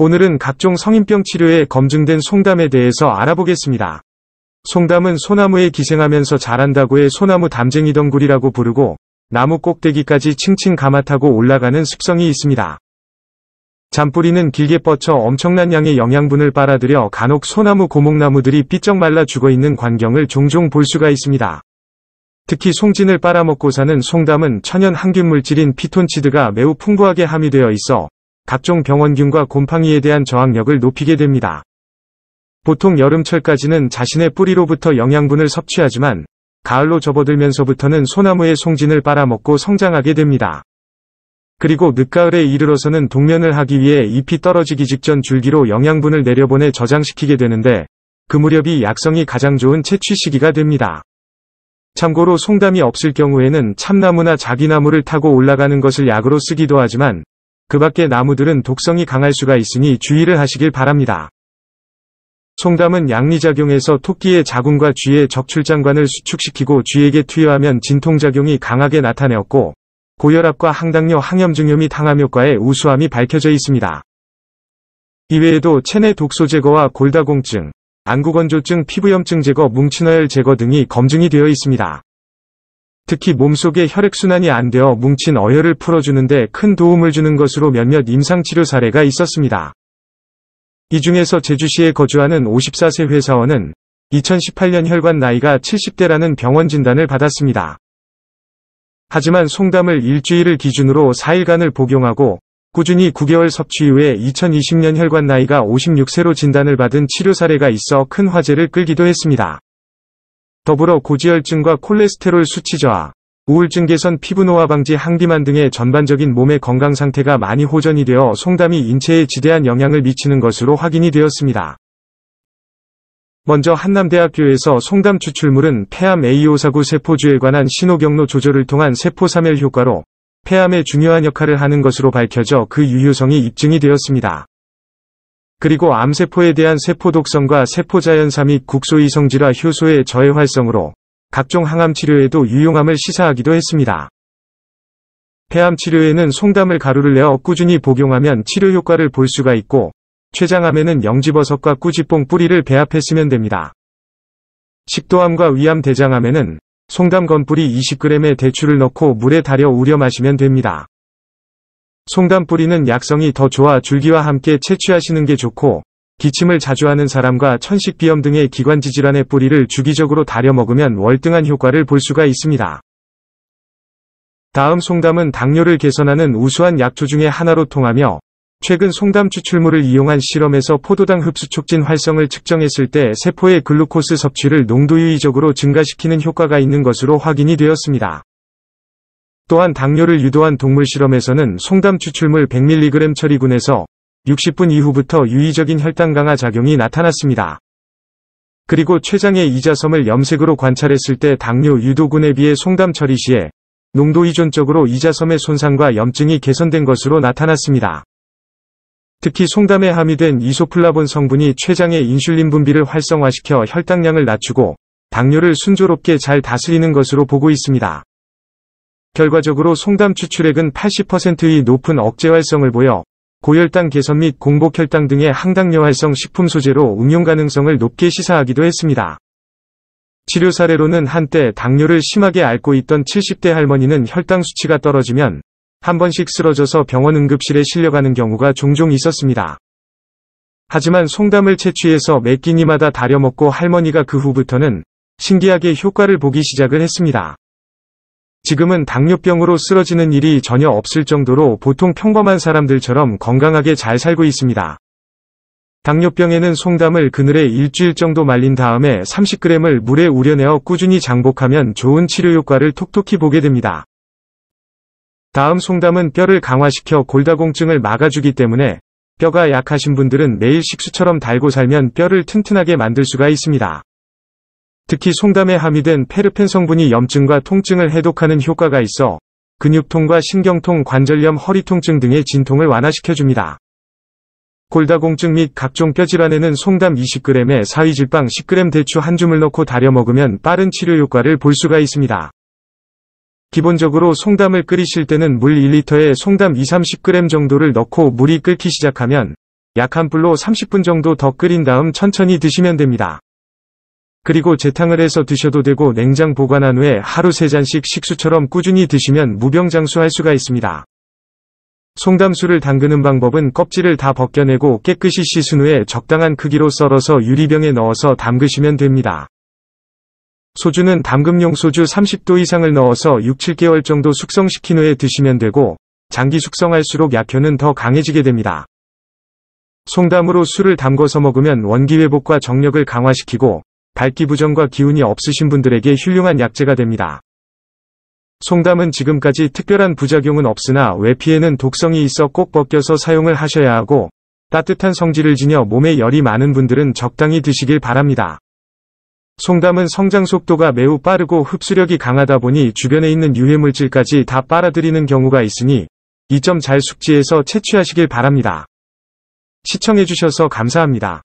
오늘은 각종 성인병 치료에 검증된 송담에 대해서 알아보겠습니다. 송담은 소나무에 기생하면서 자란다고 해 소나무 담쟁이 덩굴이라고 부르고 나무 꼭대기까지 층층 감아타고 올라가는 습성이 있습니다. 잔뿌리는 길게 뻗쳐 엄청난 양의 영양분을 빨아들여 간혹 소나무 고목나무들이 삐쩍 말라 죽어있는 광경을 종종 볼 수가 있습니다. 특히 송진을 빨아먹고 사는 송담은 천연 항균물질인 피톤치드가 매우 풍부하게 함유되어 있어 각종 병원균과 곰팡이에 대한 저항력을 높이게 됩니다. 보통 여름철까지는 자신의 뿌리로부터 영양분을 섭취하지만 가을로 접어들면서부터는 소나무의 송진을 빨아먹고 성장하게 됩니다. 그리고 늦가을에 이르러서는 동면을 하기 위해 잎이 떨어지기 직전 줄기로 영양분을 내려보내 저장시키게 되는데 그 무렵이 약성이 가장 좋은 채취 시기가 됩니다. 참고로 송담이 없을 경우에는 참나무나 자기나무를 타고 올라가는 것을 약으로 쓰기도 하지만 그 밖에 나무들은 독성이 강할 수가 있으니 주의를 하시길 바랍니다. 송담은 양리작용에서 토끼의 자궁과 쥐의 적출장관을 수축시키고 쥐에게 투여하면 진통작용이 강하게 나타내었고 고혈압과 항당뇨 항염증염이당암효과의 우수함이 밝혀져 있습니다. 이외에도 체내 독소 제거와 골다공증, 안구건조증, 피부염증 제거, 뭉친어열 제거 등이 검증이 되어 있습니다. 특히 몸속에 혈액순환이 안 되어 뭉친 어혈을 풀어주는데 큰 도움을 주는 것으로 몇몇 임상치료 사례가 있었습니다. 이 중에서 제주시에 거주하는 54세 회사원은 2018년 혈관 나이가 70대라는 병원 진단을 받았습니다. 하지만 송담을 일주일을 기준으로 4일간을 복용하고 꾸준히 9개월 섭취 후에 2020년 혈관 나이가 56세로 진단을 받은 치료 사례가 있어 큰 화제를 끌기도 했습니다. 더불어 고지혈증과 콜레스테롤 수치 저하, 우울증 개선 피부 노화 방지 항비만 등의 전반적인 몸의 건강 상태가 많이 호전이 되어 송담이 인체에 지대한 영향을 미치는 것으로 확인이 되었습니다. 먼저 한남대학교에서 송담 추출물은 폐암 A549 세포주에 관한 신호경로 조절을 통한 세포사멸 효과로 폐암에 중요한 역할을 하는 것으로 밝혀져 그 유효성이 입증이 되었습니다. 그리고 암세포에 대한 세포 독성과 세포 자연사 및 국소이 성질화 효소의 저해활성으로 각종 항암 치료에도 유용함을 시사하기도 했습니다. 폐암 치료에는 송담을 가루를 내어 꾸준히 복용하면 치료 효과를 볼 수가 있고 췌장암에는 영지버섯과 꾸지뽕 뿌리를 배합해 쓰면 됩니다. 식도암과 위암 대장암에는 송담 건뿌리 20g의 대추를 넣고 물에 달여 우려 마시면 됩니다. 송담 뿌리는 약성이 더 좋아 줄기와 함께 채취하시는 게 좋고 기침을 자주 하는 사람과 천식비염 등의 기관지 질환의 뿌리를 주기적으로 다려 먹으면 월등한 효과를 볼 수가 있습니다. 다음 송담은 당뇨를 개선하는 우수한 약초 중의 하나로 통하며 최근 송담 추출물을 이용한 실험에서 포도당 흡수 촉진 활성을 측정했을 때 세포의 글루코스 섭취를 농도 유의적으로 증가시키는 효과가 있는 것으로 확인이 되었습니다. 또한 당뇨를 유도한 동물 실험에서는 송담 추출물 100mg 처리군에서 60분 이후부터 유의적인 혈당 강화 작용이 나타났습니다. 그리고 췌장의 이자섬을 염색으로 관찰했을 때 당뇨 유도군에 비해 송담 처리 시에 농도 이존적으로 이자섬의 손상과 염증이 개선된 것으로 나타났습니다. 특히 송담에 함유된 이소플라본 성분이 췌장의 인슐린 분비를 활성화시켜 혈당량을 낮추고 당뇨를 순조롭게 잘 다스리는 것으로 보고 있습니다. 결과적으로 송담 추출액은 80%의 높은 억제활성을 보여 고혈당 개선 및 공복혈당 등의 항당뇨활성 식품 소재로 응용 가능성을 높게 시사하기도 했습니다. 치료 사례로는 한때 당뇨를 심하게 앓고 있던 70대 할머니는 혈당 수치가 떨어지면 한 번씩 쓰러져서 병원 응급실에 실려가는 경우가 종종 있었습니다. 하지만 송담을 채취해서 매 끼니마다 다려먹고 할머니가 그 후부터는 신기하게 효과를 보기 시작을 했습니다. 지금은 당뇨병으로 쓰러지는 일이 전혀 없을 정도로 보통 평범한 사람들처럼 건강하게 잘 살고 있습니다. 당뇨병에는 송담을 그늘에 일주일 정도 말린 다음에 30g을 물에 우려내어 꾸준히 장복하면 좋은 치료 효과를 톡톡히 보게 됩니다. 다음 송담은 뼈를 강화시켜 골다공증을 막아주기 때문에 뼈가 약하신 분들은 매일 식수처럼 달고 살면 뼈를 튼튼하게 만들 수가 있습니다. 특히 송담에 함유된 페르펜 성분이 염증과 통증을 해독하는 효과가 있어 근육통과 신경통, 관절염, 허리통증 등의 진통을 완화시켜줍니다. 골다공증 및 각종 뼈질환에는 송담 20g에 사위질빵 10g 대추 한 줌을 넣고 달여 먹으면 빠른 치료 효과를 볼 수가 있습니다. 기본적으로 송담을 끓이실 때는 물 1리터에 송담 2-30g 0 정도를 넣고 물이 끓기 시작하면 약한 불로 30분 정도 더 끓인 다음 천천히 드시면 됩니다. 그리고 재탕을 해서 드셔도 되고 냉장 보관한 후에 하루 3잔씩 식수처럼 꾸준히 드시면 무병장수할 수가 있습니다. 송담수를 담그는 방법은 껍질을 다 벗겨내고 깨끗이 씻은 후에 적당한 크기로 썰어서 유리병에 넣어서 담그시면 됩니다. 소주는 담금용 소주 30도 이상을 넣어서 6, 7개월 정도 숙성시킨 후에 드시면 되고 장기 숙성할수록 약효는 더 강해지게 됩니다. 송담으로 술을 담궈서 먹으면 원기회복과 정력을 강화시키고 밝기 부정과 기운이 없으신 분들에게 훌륭한 약재가 됩니다. 송담은 지금까지 특별한 부작용은 없으나 외피에는 독성이 있어 꼭 벗겨서 사용을 하셔야 하고 따뜻한 성질을 지녀 몸에 열이 많은 분들은 적당히 드시길 바랍니다. 송담은 성장 속도가 매우 빠르고 흡수력이 강하다 보니 주변에 있는 유해물질까지 다 빨아들이는 경우가 있으니 이 점 잘 숙지해서 채취하시길 바랍니다. 시청해주셔서 감사합니다.